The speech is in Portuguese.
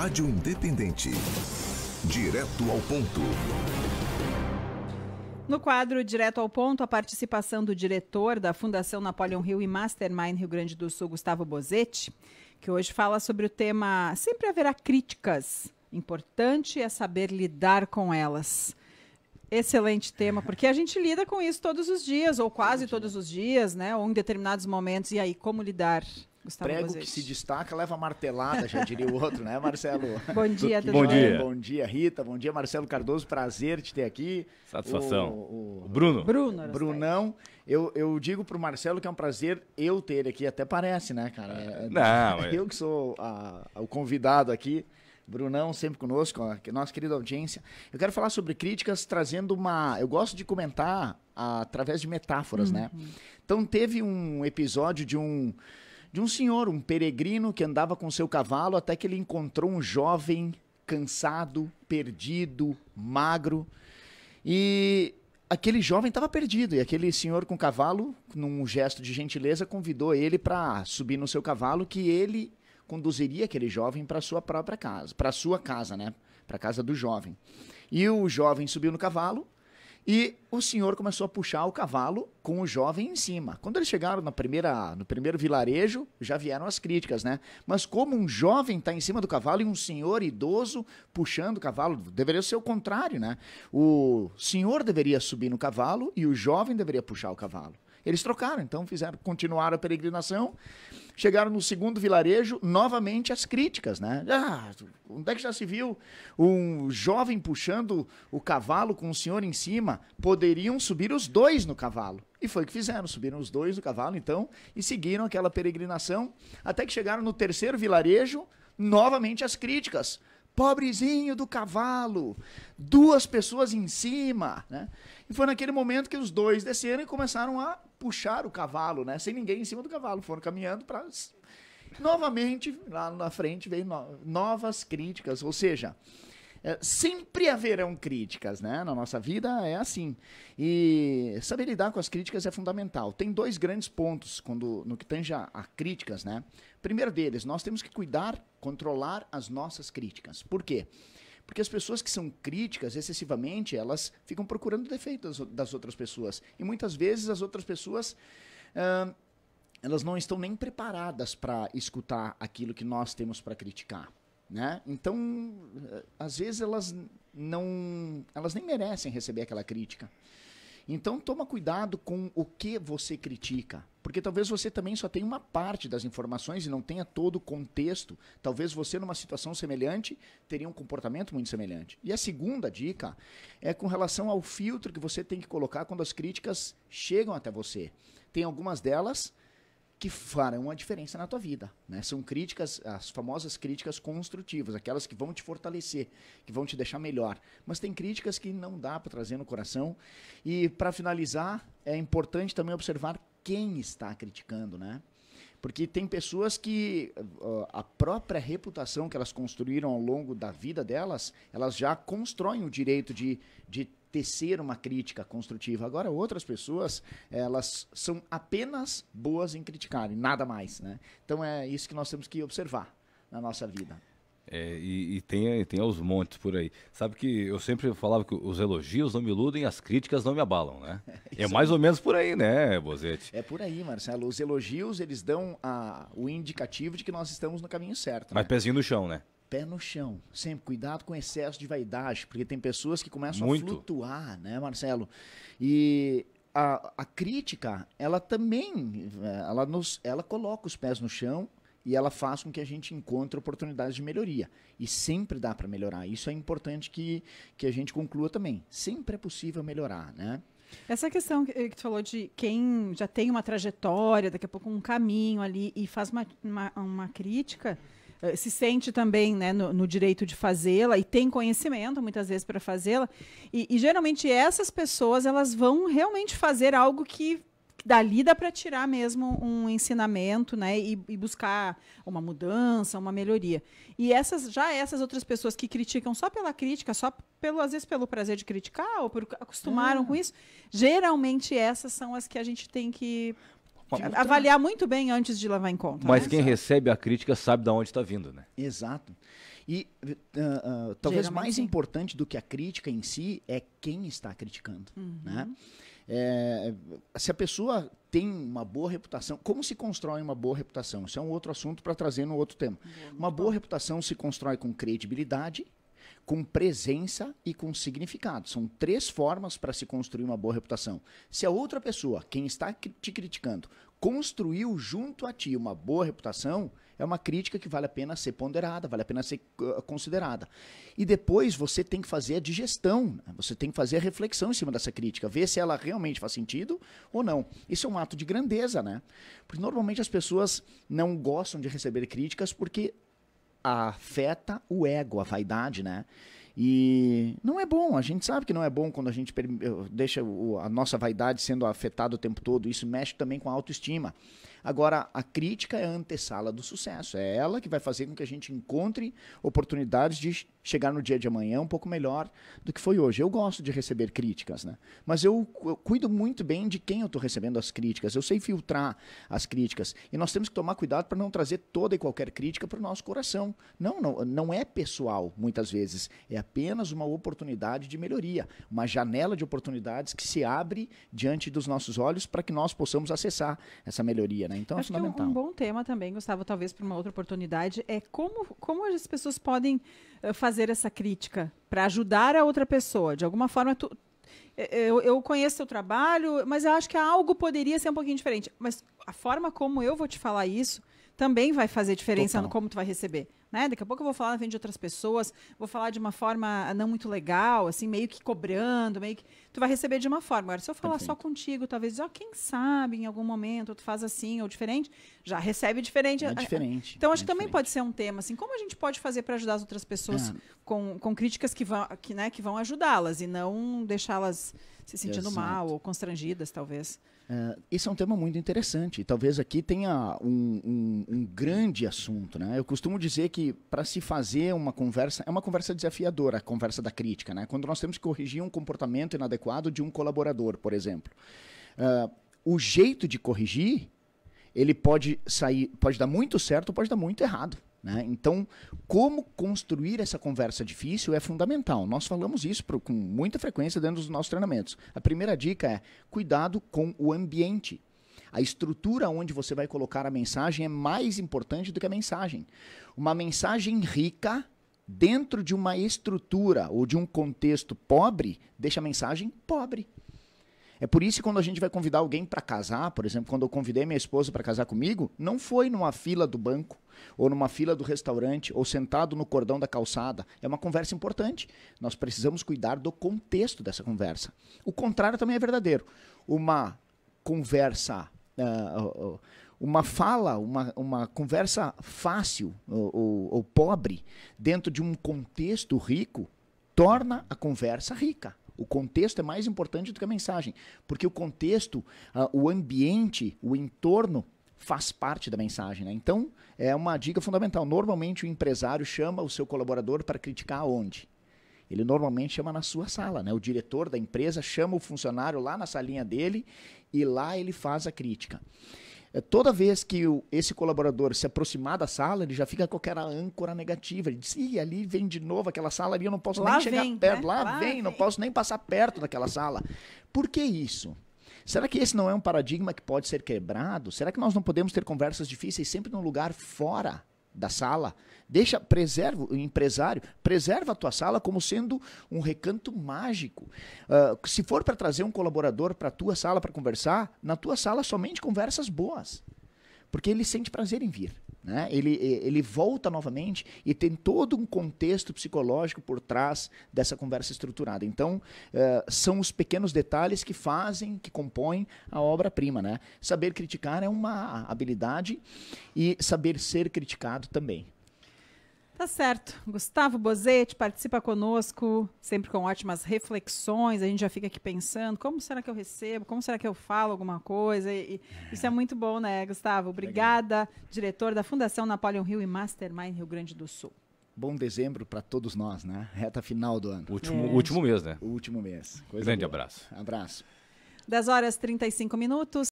Rádio Independente. Direto ao ponto. No quadro Direto ao Ponto, a participação do diretor da Fundação Napoleão Rio e Mastermind Rio Grande do Sul, Gustavo Bozetti, que hoje fala sobre o tema Sempre haverá críticas. Importante é saber lidar com elas. Excelente tema, porque a gente lida com isso todos os dias, ou quase todos os dias, né? Ou em determinados momentos. E aí, como lidar? Gustavo Prego que se destaca leva martelada, já diria o outro, né, Marcelo? bom dia, tudo é? bom dia. Bom dia, Rita. Bom dia, Marcelo Cardoso. Prazer te ter aqui. Satisfação. O, o, o Bruno. Bruno. Brunão. Eu, eu digo pro Marcelo que é um prazer eu ter aqui, até parece, né, cara? É, é Não, é. eu que sou a, a, o convidado aqui. Brunão sempre conosco, a nossa querida audiência. Eu quero falar sobre críticas trazendo uma. Eu gosto de comentar a, através de metáforas, né? uhum. né? Então teve um episódio de um de um senhor, um peregrino que andava com seu cavalo até que ele encontrou um jovem cansado, perdido, magro. E aquele jovem estava perdido e aquele senhor com cavalo, num gesto de gentileza, convidou ele para subir no seu cavalo que ele conduziria aquele jovem para sua própria casa, para sua casa, né? Para a casa do jovem. E o jovem subiu no cavalo, e o senhor começou a puxar o cavalo com o jovem em cima. Quando eles chegaram na primeira, no primeiro vilarejo, já vieram as críticas, né? Mas como um jovem está em cima do cavalo e um senhor idoso puxando o cavalo, deveria ser o contrário, né? O senhor deveria subir no cavalo e o jovem deveria puxar o cavalo. Eles trocaram, então fizeram, continuaram a peregrinação. Chegaram no segundo vilarejo, novamente as críticas, né? Ah, onde é que já se viu um jovem puxando o cavalo com o senhor em cima? Poderiam subir os dois no cavalo. E foi o que fizeram, subiram os dois no cavalo, então, e seguiram aquela peregrinação, até que chegaram no terceiro vilarejo, novamente as críticas pobrezinho do cavalo, duas pessoas em cima, né? E foi naquele momento que os dois desceram e começaram a puxar o cavalo, né? Sem ninguém em cima do cavalo, foram caminhando para novamente lá na frente vem no... novas críticas, ou seja, é, sempre haverão críticas, né? Na nossa vida é assim. E saber lidar com as críticas é fundamental. Tem dois grandes pontos quando no que tange a, a críticas, né? Primeiro deles, nós temos que cuidar, controlar as nossas críticas. Por quê? Porque as pessoas que são críticas excessivamente, elas ficam procurando defeitos das, outras pessoas. E muitas vezes as outras pessoas. Uh, elas não estão nem preparadas para escutar aquilo que nós temos para criticar. Né? Então, às vezes elas não, elas nem merecem receber aquela crítica. Então, toma cuidado com o que você critica, porque talvez você também só tenha uma parte das informações e não tenha todo o contexto. Talvez você, numa situação semelhante, teria um comportamento muito semelhante. E a segunda dica é com relação ao filtro que você tem que colocar quando as críticas chegam até você. Tem algumas delas que farão uma diferença na tua vida. Né? São críticas, as famosas críticas construtivas, aquelas que vão te fortalecer, que vão te deixar melhor. Mas tem críticas que não dá para trazer no coração. E para finalizar, é importante também observar quem está criticando, né? Porque tem pessoas que uh, a própria reputação que elas construíram ao longo da vida delas, elas já constroem o direito de, de tecer uma crítica construtiva. Agora, outras pessoas, elas são apenas boas em criticar e nada mais, né? Então é isso que nós temos que observar na nossa vida. É, e, e, tem, tem aos montes por aí. Sabe que eu sempre falava que os elogios não me iludem, as críticas não me abalam, né? É, é mais ou menos por aí, né, Bozete? É por aí, Marcelo. Os elogios, eles dão a, o indicativo de que nós estamos no caminho certo. Mas né? pezinho no chão, né? pé no chão. Sempre cuidado com excesso de vaidade, porque tem pessoas que começam Muito. a flutuar, né, Marcelo? E a, a crítica, ela também, ela, nos, ela coloca os pés no chão e ela faz com que a gente encontre oportunidades de melhoria. E sempre dá para melhorar. Isso é importante que, que a gente conclua também. Sempre é possível melhorar, né? Essa questão que, tu falou de quem já tem uma trajetória, daqui a pouco um caminho ali e faz uma, uma, uma crítica, eh, se sente também né, no, no direito de fazê-la e tem conhecimento muitas vezes para fazê-la. E, e geralmente essas pessoas elas vão realmente fazer algo que dali dá para tirar mesmo um ensinamento, né, e, e, buscar uma mudança, uma melhoria. E essas já essas outras pessoas que criticam só pela crítica, só pelo às vezes pelo prazer de criticar ou por acostumaram ah. com isso, geralmente essas são as que a gente tem que Tipo, é, então- avaliar muito bem antes de levar em conta. Mas né? quem Exato. recebe a crítica sabe de onde está vindo, né? Exato. E uh, uh, talvez Geralmente mais sim. importante do que a crítica em si é quem está criticando, uhum. né? É, se a pessoa tem uma boa reputação, como se constrói uma boa reputação? Isso é um outro assunto para trazer no outro tema. Uhum. Uma boa reputação se constrói com credibilidade com presença e com significado. São três formas para se construir uma boa reputação. Se a outra pessoa, quem está te criticando, construiu junto a ti uma boa reputação, é uma crítica que vale a pena ser ponderada, vale a pena ser ah, considerada. E depois você tem que fazer a digestão, né? você tem que fazer a reflexão em cima dessa crítica, ver se ela realmente faz sentido ou não. Isso é um ato de grandeza, né? Porque normalmente as pessoas não gostam de receber críticas porque afeta o ego, a vaidade, né? E não é bom, a gente sabe que não é bom quando a gente eh, deixa a nossa vaidade sendo afetada o tempo todo, isso mexe também com a autoestima. Agora, a crítica é a antessala do sucesso. É ela que vai fazer com que a gente encontre oportunidades de chegar no dia de amanhã um pouco melhor do que foi hoje. Eu gosto de receber críticas, né? Mas eu, eu cuido muito bem de quem eu estou recebendo as críticas. Eu sei filtrar as críticas. E nós temos que tomar cuidado para não trazer toda e qualquer crítica para o nosso coração. Não, não, não é pessoal, muitas vezes. É apenas uma oportunidade de melhoria, uma janela de oportunidades que se abre diante dos nossos olhos para que nós possamos acessar essa melhoria. Né? né? Então Acho é fundamental. Que um, um bom tema também, Gustavo, talvez para uma outra oportunidade, é como, como as pessoas podem eh, fazer essa crítica para ajudar a outra pessoa. De alguma forma, tu, eh, eh, eu, eu conheço seu trabalho, mas eu acho que algo poderia ser um pouquinho diferente. Mas a forma como eu vou te falar isso também vai fazer diferença Total. no como tu vai receber né? Daqui a pouco eu vou falar na frente de outras pessoas, vou falar de uma forma não muito legal, assim, meio que cobrando, meio que. Tu vai receber de uma forma. Agora, se eu falar Perfeito. só contigo, talvez, ó, quem sabe em algum momento tu faz assim ou diferente, já recebe diferente. É ah, ah, diferente. Então, acho é que diferente. também pode ser um tema, assim, como a gente pode fazer para ajudar as outras pessoas é. com, com críticas que vão, que, né, que vão ajudá-las e não deixá-las se sentindo Exato. mal ou constrangidas, talvez. É, esse é um tema muito interessante. Talvez aqui tenha um, um, um grande assunto. Né? Eu costumo dizer que para se fazer uma conversa, é uma conversa desafiadora, a conversa da crítica. Né? Quando nós temos que corrigir um comportamento inadequado de um colaborador, por exemplo. Uh, o jeito de corrigir, ele pode sair, pode dar muito certo ou pode dar muito errado. Né? Então, como construir essa conversa difícil é fundamental. Nós falamos isso pro, com muita frequência dentro dos nossos treinamentos. A primeira dica é cuidado com o ambiente. A estrutura onde você vai colocar a mensagem é mais importante do que a mensagem. Uma mensagem rica dentro de uma estrutura ou de um contexto pobre deixa a mensagem pobre. É por isso que quando a gente vai convidar alguém para casar, por exemplo, quando eu convidei minha esposa para casar comigo, não foi numa fila do banco ou numa fila do restaurante, ou sentado no cordão da calçada. É uma conversa importante. Nós precisamos cuidar do contexto dessa conversa. O contrário também é verdadeiro. Uma conversa. Uh, uma fala, uma, uma conversa fácil ou, ou, ou pobre, dentro de um contexto rico, torna a conversa rica. O contexto é mais importante do que a mensagem, porque o contexto, uh, o ambiente, o entorno faz parte da mensagem. Né? Então, é uma dica fundamental. Normalmente, o empresário chama o seu colaborador para criticar onde? Ele normalmente chama na sua sala. Né? O diretor da empresa chama o funcionário lá na salinha dele e lá ele faz a crítica. É, toda vez que o, esse colaborador se aproximar da sala, ele já fica com aquela âncora negativa. Ele diz, Ih, ali vem de novo aquela sala ali, eu não posso lá nem vem, chegar perto. Né? Lá, lá vem, vem, não posso nem passar perto daquela sala. Por que isso? Será que esse não é um paradigma que pode ser quebrado? Será que nós não podemos ter conversas difíceis sempre num lugar fora? da sala, deixa, preserva o empresário, preserva a tua sala como sendo um recanto mágico. Uh, se for para trazer um colaborador para a tua sala para conversar, na tua sala somente conversas boas, porque ele sente prazer em vir. Né? Ele, ele volta novamente e tem todo um contexto psicológico por trás dessa conversa estruturada. Então, uh, são os pequenos detalhes que fazem, que compõem a obra-prima. Né? Saber criticar é uma habilidade e saber ser criticado também. Tá certo. Gustavo Bozetti participa conosco, sempre com ótimas reflexões. A gente já fica aqui pensando: como será que eu recebo? Como será que eu falo alguma coisa? E, e é. isso é muito bom, né, Gustavo? Obrigada, Legal. diretor da Fundação Napoleão Rio e Mastermind Rio Grande do Sul. Bom dezembro para todos nós, né? Reta final do ano. Último, é. último mês, né? O último mês. Coisa Grande boa. abraço. Abraço. 10 horas 35 minutos.